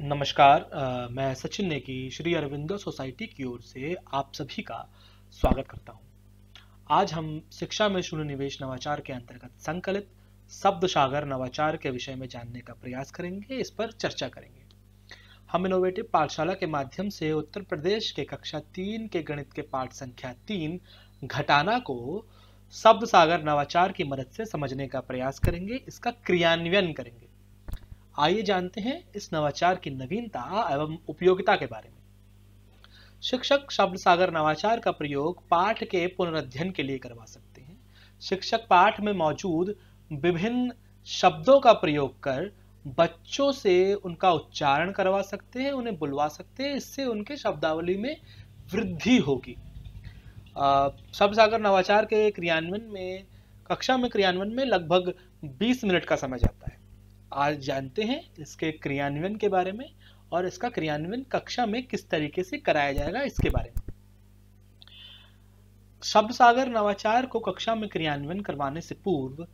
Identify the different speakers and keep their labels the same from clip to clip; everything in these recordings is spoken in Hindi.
Speaker 1: नमस्कार मैं सचिन नेगी श्री अरविंदो सोसाइटी की ओर से आप सभी का स्वागत करता हूं। आज हम शिक्षा में शून्य निवेश नवाचार के अंतर्गत संकलित शब्द सागर नवाचार के विषय में जानने का प्रयास करेंगे इस पर चर्चा करेंगे हम इनोवेटिव पाठशाला के माध्यम से उत्तर प्रदेश के कक्षा तीन के गणित के पाठ संख्या तीन घटाना को शब्द सागर नवाचार की मदद से समझने का प्रयास करेंगे इसका क्रियान्वयन करेंगे आइए जानते हैं इस नवाचार की नवीनता एवं उपयोगिता के बारे में शिक्षक शब्द सागर नवाचार का प्रयोग पाठ के पुनरुध्ययन के लिए करवा सकते हैं शिक्षक पाठ में मौजूद विभिन्न शब्दों का प्रयोग कर बच्चों से उनका उच्चारण करवा सकते हैं उन्हें बुलवा सकते हैं इससे उनके शब्दावली में वृद्धि होगी शब्द सागर नवाचार के क्रियान्वयन में कक्षा में क्रियान्वयन में लगभग 20 मिनट का समय जाता है आज जानते हैं इसके क्रियान्वयन के बारे में और इसका क्रियान्वयन कक्षा में किस तरीके से कराया जाएगा इसके बारे में शब्द सागर नवाचार को कक्षा में क्रियान्वयन करवाने से पूर्व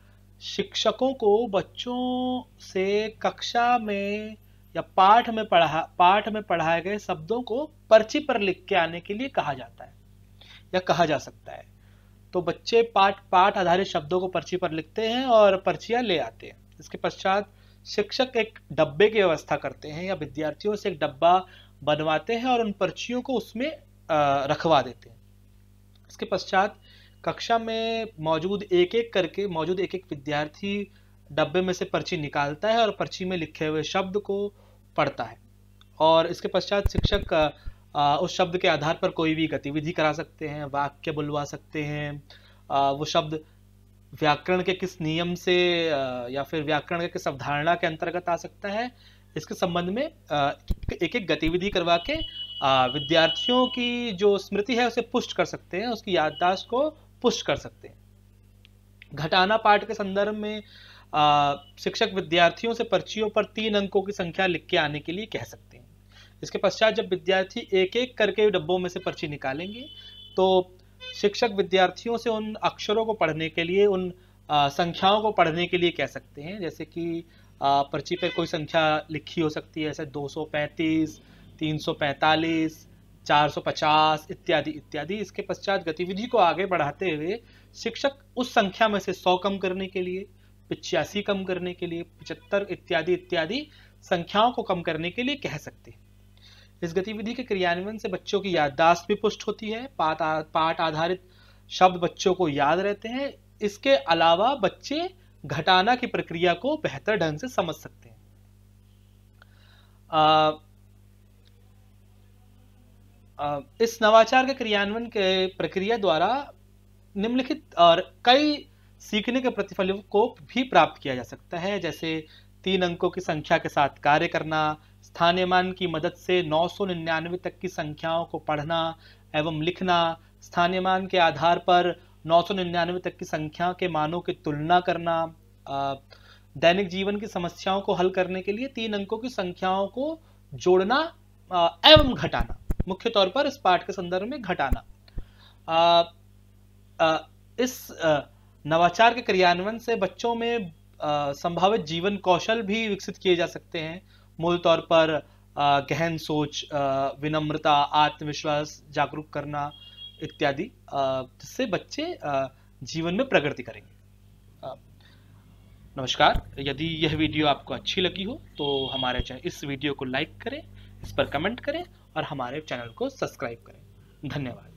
Speaker 1: शिक्षकों को बच्चों से कक्षा में या पाठ में पढ़ा पाठ में पढ़ाए गए शब्दों को पर्ची पर लिख के आने के लिए कहा जाता है या कहा जा सकता है तो बच्चे पाठ पाठ आधारित शब्दों को पर्ची पर लिखते हैं और पर्चियां ले आते हैं इसके पश्चात शिक्षक एक डब्बे की व्यवस्था करते हैं या विद्यार्थियों से एक डब्बा बनवाते हैं और उन पर्चियों को उसमें रखवा देते हैं इसके पश्चात कक्षा में मौजूद एक एक करके मौजूद एक एक विद्यार्थी डब्बे में से पर्ची निकालता है और पर्ची में लिखे हुए शब्द को पढ़ता है और इसके पश्चात शिक्षक उस शब्द के आधार पर कोई भी गतिविधि करा सकते हैं वाक्य बुलवा सकते हैं वो शब्द व्याकरण के किस नियम से या फिर व्याकरण के किस अवधारणा के अंतर्गत आ सकता है इसके संबंध में एक एक गतिविधि करवा के विद्यार्थियों की जो स्मृति है उसे पुष्ट कर सकते हैं उसकी याददाश्त को पुष्ट कर सकते हैं घटाना पाठ के संदर्भ में शिक्षक विद्यार्थियों से पर्चियों पर तीन अंकों की संख्या लिख के आने के लिए कह सकते हैं इसके पश्चात जब विद्यार्थी एक एक करके डब्बों में से पर्ची निकालेंगे तो शिक्षक विद्यार्थियों से उन अक्षरों को पढ़ने के लिए उन संख्याओं को पढ़ने के लिए कह सकते हैं जैसे कि पर्ची पर कोई संख्या लिखी हो सकती है जैसे 235, 345, 450 इत्यादि इत्यादि इसके पश्चात गतिविधि को आगे बढ़ाते हुए शिक्षक उस संख्या में से 100 कम करने के लिए पिचासी कम करने के लिए पचहत्तर इत्यादि इत्यादि संख्याओं को कम करने के लिए कह सकते हैं इस गतिविधि के क्रियान्वयन से बच्चों की याददाश्त भी पुष्ट होती है पाठ पाठ आधारित शब्द बच्चों को याद रहते हैं इसके अलावा बच्चे घटाना की प्रक्रिया को बेहतर ढंग से समझ सकते हैं आ, आ, इस नवाचार के क्रियान्वयन के प्रक्रिया द्वारा निम्नलिखित और कई सीखने के प्रतिफल को भी प्राप्त किया जा सकता है जैसे तीन अंकों की संख्या के साथ कार्य करना मान की मदद से 999 तक की संख्याओं को पढ़ना एवं लिखना मान के आधार पर 999 तक की संख्या के मानों की तुलना करना दैनिक जीवन की समस्याओं को हल करने के लिए तीन अंकों की संख्याओं को जोड़ना एवं घटाना मुख्य तौर पर इस पाठ के संदर्भ में घटाना इस नवाचार के क्रियान्वयन से बच्चों में संभावित जीवन कौशल भी विकसित किए जा सकते हैं मूल तौर पर गहन सोच विनम्रता आत्मविश्वास जागरूक करना इत्यादि जिससे बच्चे जीवन में प्रगति करेंगे नमस्कार यदि यह वीडियो आपको अच्छी लगी हो तो हमारे चैनल इस वीडियो को लाइक करें इस पर कमेंट करें और हमारे चैनल को सब्सक्राइब करें धन्यवाद